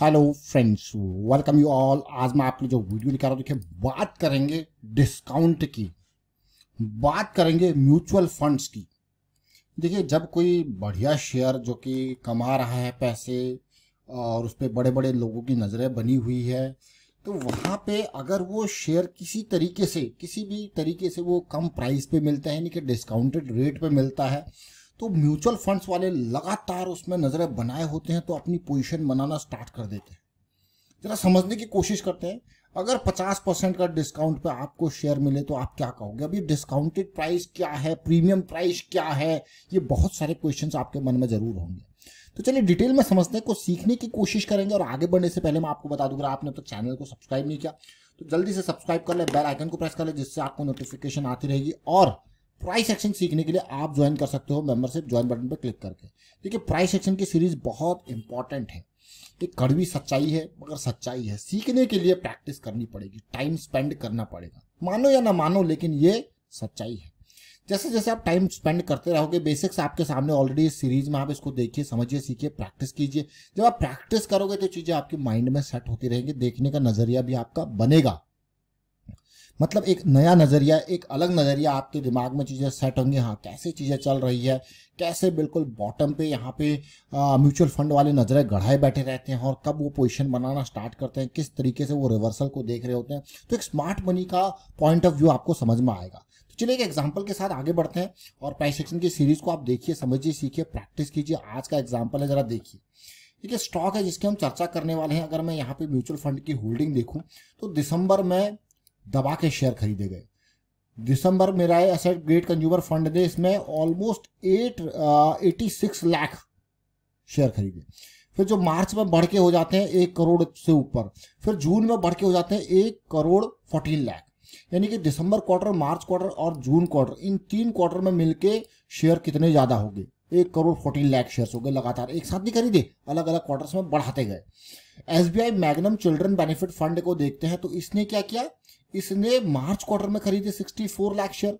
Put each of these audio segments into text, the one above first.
hello friends welcome you all आज मैं आप जो वीडियो दिखा रहा हूँ देखिए बात करेंगे डिस्काउंट की बात करेंगे म्यूचुअल फंड्स की देखिए जब कोई बढ़िया शेयर जो कि कमा रहा है पैसे और उस पर बड़े बड़े लोगों की नज़रें बनी हुई है तो वहाँ पे अगर वो शेयर किसी तरीके से किसी भी तरीके से वो कम प्राइस पे मिलता है यानी कि डिस्काउंटेड रेट पे मिलता है तो म्यूचुअल फंड्स वाले लगातार उसमें नज़रें बनाए होते हैं तो अपनी पोजीशन बनाना स्टार्ट कर देते हैं ज़रा समझने की कोशिश करते हैं अगर 50 परसेंट का डिस्काउंट पे आपको शेयर मिले तो आप क्या कहोगे अभी डिस्काउंटेड प्राइस क्या है प्रीमियम प्राइस क्या है ये बहुत सारे क्वेश्चंस आपके मन में ज़रूर होंगे तो चलिए डिटेल में समझने को सीखने की कोशिश करेंगे और आगे बढ़ने से पहले मैं आपको बता दूंगा आपने तो चैनल को सब्सक्राइब नहीं किया तो जल्दी से सब्सक्राइब कर ले बेल आइकन को प्रेस कर ले जिससे आपको नोटिफिकेशन आती रहेगी और प्राइस एक्शन सीखने के लिए आप ज्वाइन कर सकते हो मेंबरशिप ज्वाइन बटन पर क्लिक करके देखिए प्राइस एक्शन की सीरीज बहुत इंपॉर्टेंट है एक कड़वी सच्चाई है मगर सच्चाई है सीखने के लिए प्रैक्टिस करनी पड़ेगी टाइम स्पेंड करना पड़ेगा मानो या ना मानो लेकिन ये सच्चाई है जैसे जैसे आप टाइम स्पेंड करते रहोगे बेसिक्स आपके सामने ऑलरेडी इस सीरीज में आप इसको देखिए समझिए सीखिए प्रैक्टिस कीजिए जब आप प्रैक्टिस करोगे तो चीज़ें आपके माइंड में सेट होती रहेंगी देखने का नज़रिया भी आपका बनेगा मतलब एक नया नज़रिया एक अलग नज़रिया आपके दिमाग में चीज़ें सेट होंगी हाँ कैसे चीज़ें चल रही है कैसे बिल्कुल बॉटम पे यहाँ पे म्यूचुअल फंड वाले नज़रें गढ़ाए बैठे रहते हैं और कब वो पोजीशन बनाना स्टार्ट करते हैं किस तरीके से वो रिवर्सल को देख रहे होते हैं तो एक स्मार्ट मनी का पॉइंट ऑफ व्यू आपको समझ में आएगा तो चलिए एक एग्जाम्पल के साथ आगे बढ़ते हैं और प्राइस एक्शन की सीरीज़ को आप देखिए समझिए सीखिए प्रैक्टिस कीजिए आज का एग्जाम्पल है ज़रा देखिए देखिए स्टॉक है जिसकी हम चर्चा करने वाले हैं अगर मैं यहाँ पे म्यूचुअल फंड की होल्डिंग देखूँ तो दिसंबर में दबा के शेयर खरीदे गए दिसंबर में राय असेट ग्रेट कंज्यूमर फंड ने इसमें almost eight eighty six lakh share खरीदे फिर जो मार्च में बढ़ के हो जाते हैं एक करोड़ से ऊपर फिर जून में बढ़ के हो जाते हैं एक करोड़ फोर्टीन लाख यानी कि दिसंबर क्वार्टर मार्च क्वार्टर और जून क्वार्टर इन तीन क्वार्टर में मिलके शेयर कितने ज़्यादा हो गए एक करोड़ फोर्टीन लाख शेयर्स हो गए लगातार एक साथ नहीं खरीदे अलग अलग क्वार्टर्स में बढ़ाते गए SBI Magnum children benefit fund को देखते हैं तो इसने क्या किया इसने मार्च क्वार्टर में खरीदे 64 लाख शेयर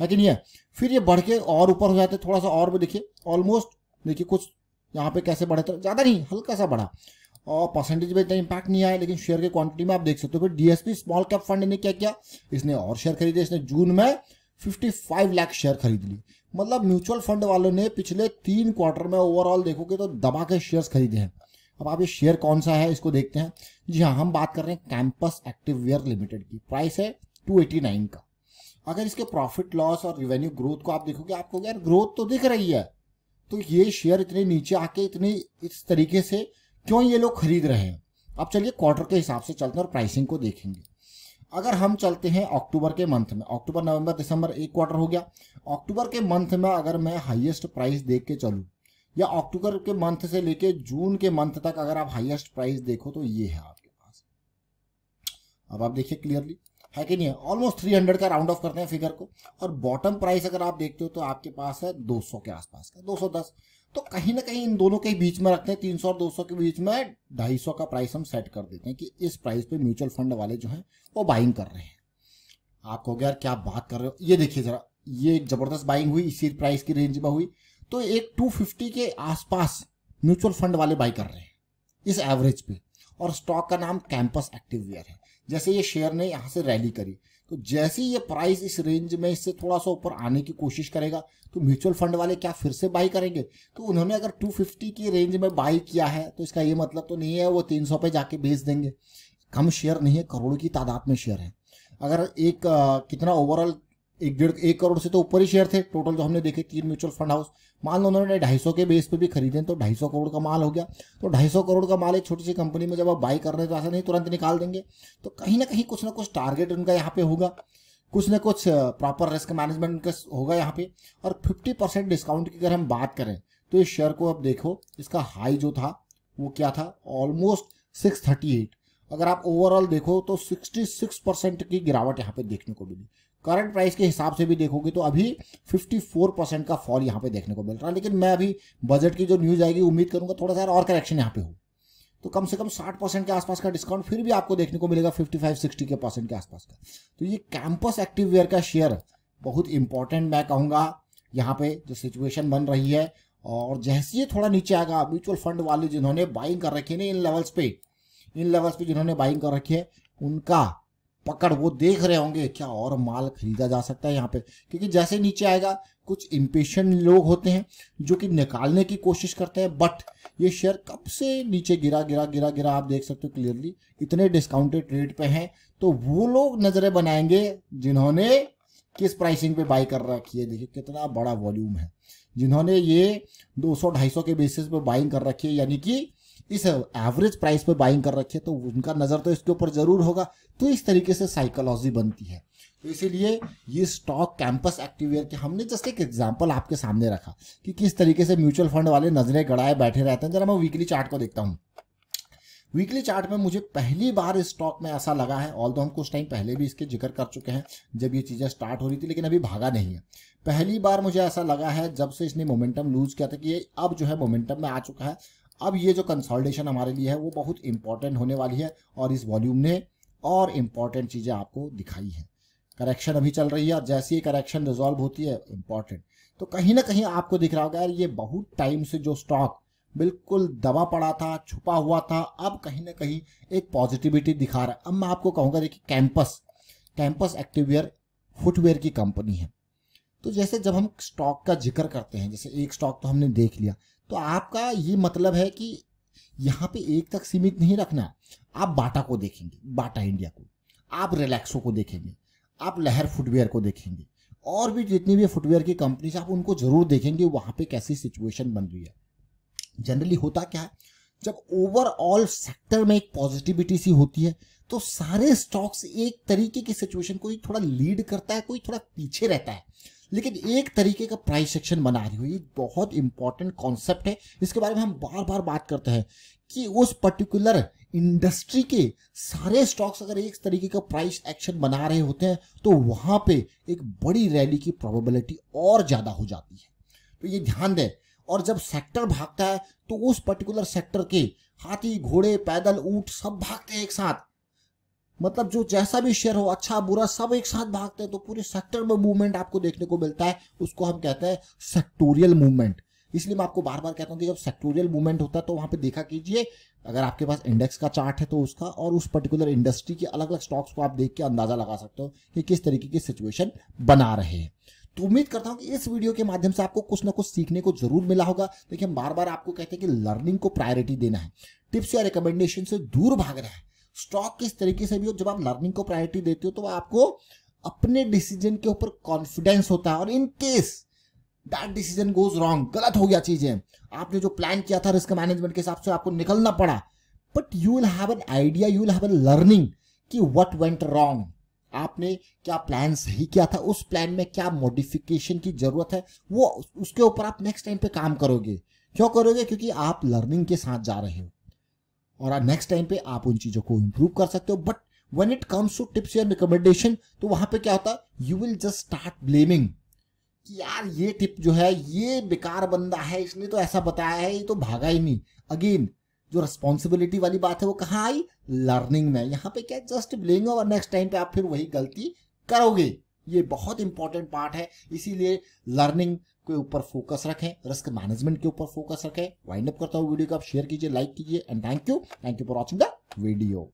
है कि नहीं है फिर ये बढ़ के और ऊपर हो जाते थोड़ा सा और भी देखिए ऑलमोस्ट देखिए कुछ यहाँ पे कैसे बढ़े तो ज़्यादा नहीं हल्का सा बढ़ा और परसेंटेज में इतना इम्पैक्ट नहीं आया लेकिन शेयर के क्वांटिटी में आप देख सकते हो फिर डीएसपी स्मॉल कैप फंड ने क्या किया इसने और शेयर खरीदे इसने जून में 55 लाख शेयर खरीद ली मतलब म्यूचुअल फंड वालों ने पिछले तीन क्वार्टर में ओवरऑल देखोगे तो दबा के शेयर्स खरीदे हैं अब आप ये शेयर कौन सा है इसको देखते हैं जी हाँ हम बात कर रहे हैं कैंपस एक्टिव वेयर लिमिटेड की प्राइस है 289 का अगर इसके प्रॉफिट लॉस और रिवेन्यू ग्रोथ को आप देखोगे आपको यार ग्रोथ तो दिख रही है तो ये शेयर इतने नीचे आके इतने इस तरीके से क्यों ये लोग खरीद रहे हैं अब चलिए क्वार्टर के हिसाब से चलते हैं और प्राइसिंग को देखेंगे अगर हम चलते हैं अक्टूबर के मंथ में अक्टूबर नवंबर दिसंबर एक क्वार्टर हो गया अक्टूबर के मंथ में अगर मैं हाईएस्ट प्राइस देख के चलूँ या अक्टूबर के मंथ से लेके जून के मंथ तक अगर आप हाईएस्ट प्राइस देखो तो ये है आपके पास अब आप देखिए क्लियरली है कि नहीं है ऑलमोस्ट थ्री हंड्रेड का राउंड ऑफ करते हैं फिगर को और बॉटम प्राइस अगर आप देखते हो तो आपके पास है दो सौ के आसपास का दो सौ दस तो कहीं ना कहीं इन दोनों के बीच में रखते हैं तीन सौ और दो सौ के बीच में ढाई सौ का प्राइस हम सेट कर देते हैं कि इस प्राइस पे म्यूचुअल फंड वाले जो हैं वो बाइंग कर रहे हैं आप कहोगे यार क्या बात कर रहे हो ये देखिए जरा ये एक जबरदस्त बाइंग हुई इसी प्राइस की रेंज में हुई तो एक टू फिफ्टी के आसपास म्यूचुअल फंड वाले बाई कर रहे हैं इस एवरेज पे और स्टॉक का नाम कैंपस एक्टिव वेयर है जैसे ये शेयर ने यहाँ से रैली करी तो जैसे ये प्राइस इस रेंज में इससे थोड़ा सा ऊपर आने की कोशिश करेगा तो म्यूचुअल फंड वाले क्या फिर से बाई करेंगे तो उन्होंने अगर 250 की रेंज में बाई किया है तो इसका ये मतलब तो नहीं है वो 300 पे जाके बेच देंगे कम शेयर नहीं है करोड़ की तादाद में शेयर है अगर एक आ, कितना ओवरऑल एक डेढ़ एक करोड़ से तो ऊपर ही शेयर थे टोटल जो हमने देखे तीन म्यूचुअल फंड हाउस मान लो उन्होंने ढाई सौ के बेस पे भी खरीदे तो ढाई सौ करोड़ का माल हो गया तो ढाई सौ करोड़ का माल एक छोटी सी कंपनी में जब आप बाई कर रहे तो ऐसा नहीं तुरंत निकाल देंगे तो कहीं ना कहीं कुछ ना कुछ टारगेट उनका यहाँ पे होगा कुछ ना कुछ प्रॉपर रिस्क मैनेजमेंट उनका होगा यहाँ पे और फिफ्टी परसेंट डिस्काउंट की अगर हम बात करें तो इस शेयर को अब देखो इसका हाई जो था वो क्या था ऑलमोस्ट सिक्स थर्टी एट अगर आप ओवरऑल देखो तो सिक्सटी सिक्स परसेंट की गिरावट यहाँ पे देखने को मिली करंट प्राइस के हिसाब से भी देखोगे तो अभी 54 परसेंट का फॉल यहाँ पे देखने को मिल रहा है लेकिन मैं अभी बजट की जो न्यूज़ आएगी उम्मीद करूँगा थोड़ा सा और करेक्शन यहाँ पे हो तो कम से कम 60 परसेंट के आसपास का डिस्काउंट फिर भी आपको देखने को मिलेगा 55-60 के परसेंट के आसपास का तो ये कैंपस एक्टिव वेयर का शेयर बहुत इंपॉर्टेंट मैं कहूँगा यहाँ पे जो सिचुएशन बन रही है और जैसे ये थोड़ा नीचे आएगा म्यूचुअल फंड वाले जिन्होंने बाइंग कर रखी है ना इन लेवल्स पे इन लेवल्स पे जिन्होंने बाइंग कर रखी है उनका पकड़ वो देख रहे होंगे क्या और माल खरीदा जा सकता है यहाँ पे क्योंकि जैसे नीचे आएगा कुछ इम्पेशन लोग होते हैं जो कि निकालने की कोशिश करते हैं बट ये शेयर कब से नीचे गिरा गिरा गिरा गिरा आप देख सकते हो क्लियरली इतने डिस्काउंटेड रेट पे हैं तो वो लोग नजरें बनाएंगे जिन्होंने किस प्राइसिंग पे बाई कर रखी है देखिए कितना बड़ा वॉल्यूम है जिन्होंने ये दो सौ के बेसिस पे बाइंग कर रखी है यानी कि इस एवरेज प्राइस पर बाइंग कर रखी है तो उनका नज़र तो इसके ऊपर ज़रूर होगा तो इस तरीके से साइकोलॉजी बनती है तो इसीलिए ये स्टॉक कैंपस एक्टिवेयर के हमने जस्ट एक एग्जांपल आपके सामने रखा कि किस तरीके से म्यूचुअल फंड वाले नजरें गड़ाए बैठे रहते हैं जरा मैं वीकली चार्ट को देखता हूँ वीकली चार्ट में मुझे पहली बार इस स्टॉक में ऐसा लगा है ऑल हम कुछ टाइम पहले भी इसके जिक्र कर चुके हैं जब ये चीज़ें स्टार्ट हो रही थी लेकिन अभी भागा नहीं है पहली बार मुझे ऐसा लगा है जब से इसने मोमेंटम लूज किया था कि ये अब जो है मोमेंटम में आ चुका है अब ये जो कंसोलिडेशन हमारे लिए है वो बहुत इंपॉर्टेंट होने वाली है और इस वॉल्यूम ने और इम्पॉर्टेंट चीज़ें आपको दिखाई हैं करेक्शन अभी चल रही है और जैसी ही करेक्शन रिजॉल्व होती है इम्पॉर्टेंट तो कहीं ना कहीं आपको दिख रहा होगा यार ये बहुत टाइम से जो स्टॉक बिल्कुल दबा पड़ा था छुपा हुआ था अब कहीं ना कहीं एक पॉजिटिविटी दिखा रहा है अब मैं आपको कहूँगा देखिए कैंपस कैंपस एक्टिवेयर फुटवेयर की कंपनी है तो जैसे जब हम स्टॉक का जिक्र करते हैं जैसे एक स्टॉक तो हमने देख लिया तो आपका ये मतलब है कि यहाँ पे एक तक सीमित नहीं रखना आप बाटा को देखेंगे बाटा इंडिया को आप रिलैक्सो को देखेंगे आप लहर फुटवेयर को देखेंगे और भी जितनी भी फुटवेयर की कंपनीज आप उनको जरूर देखेंगे वहाँ पे कैसी सिचुएशन बन रही है जनरली होता क्या है जब ओवरऑल सेक्टर में एक पॉजिटिविटी सी होती है तो सारे स्टॉक्स एक तरीके की सिचुएशन को ही थोड़ा लीड करता है कोई थोड़ा पीछे रहता है लेकिन एक तरीके का प्राइस सेक्शन बना रही हो ये बहुत इंपॉर्टेंट कॉन्सेप्ट है इसके बारे में हम बार बार बात करते हैं कि उस पर्टिकुलर इंडस्ट्री के सारे स्टॉक्स अगर एक तरीके का प्राइस एक्शन बना रहे होते हैं तो वहां पे एक बड़ी रैली की प्रोबेबिलिटी और ज़्यादा हो जाती है तो ये ध्यान दें और जब सेक्टर भागता है तो उस पर्टिकुलर सेक्टर के हाथी घोड़े पैदल ऊंट सब भागते हैं एक साथ मतलब जो जैसा भी शेयर हो अच्छा बुरा सब एक साथ भागते हैं तो पूरे सेक्टर में मूवमेंट आपको देखने को मिलता है उसको हम कहते हैं सेक्टोरियल मूवमेंट इसलिए मैं आपको बार बार कहता हूँ कि जब सेक्टोरियल मूवमेंट होता है तो वहां पे देखा कीजिए अगर आपके पास इंडेक्स का चार्ट है तो उसका और उस पर्टिकुलर इंडस्ट्री के अलग अलग स्टॉक्स को आप देख के अंदाजा लगा सकते हो कि किस तरीके की सिचुएशन बना रहे हैं तो उम्मीद करता हूँ कि इस वीडियो के माध्यम से आपको कुछ ना कुछ सीखने को जरूर मिला होगा देखिए हम बार बार आपको कहते हैं कि लर्निंग को प्रायोरिटी देना है टिप्स या रिकमेंडेशन से दूर भाग रहे है स्टॉक किस तरीके से भी हो जब आप लर्निंग को प्रायोरिटी देते हो तो आपको अपने डिसीजन के ऊपर कॉन्फिडेंस होता है और in case that decision goes wrong गलत हो गया चीजें आपने जो प्लान किया था रिस्क मैनेजमेंट के हिसाब से आपको निकलना पड़ा but you will have an idea you will have a learning कि वट वेंट रॉन्ग आपने क्या प्लान सही किया था उस प्लान में क्या मॉडिफिकेशन की जरूरत है वो उसके ऊपर आप नेक्स्ट टाइम पे काम करोगे क्यों करोगे क्योंकि आप लर्निंग के साथ जा रहे हो और नेक्स्ट टाइम पे आप उन चीज़ों को इम्प्रूव कर सकते हो but when it comes to tips and recommendation तो वहां पे क्या होता you will just start blaming कि यार ये टिप जो है ये बेकार बंदा है इसने तो ऐसा बताया है ये तो भागा ही नहीं अगेन जो रिस्पॉन्सिबिलिटी वाली बात है वो कहाँ आई लर्निंग में यहाँ पे क्या जस्ट ब्लेइंग और नेक्स्ट टाइम पे आप फिर वही गलती करोगे ये बहुत इंपॉर्टेंट पार्ट है इसीलिए लर्निंग के ऊपर फोकस रखें रिस्क मैनेजमेंट के ऊपर फोकस रखें वाइंड अप करता हूँ वीडियो को आप शेयर कीजिए लाइक कीजिए and thank you thank you for watching the video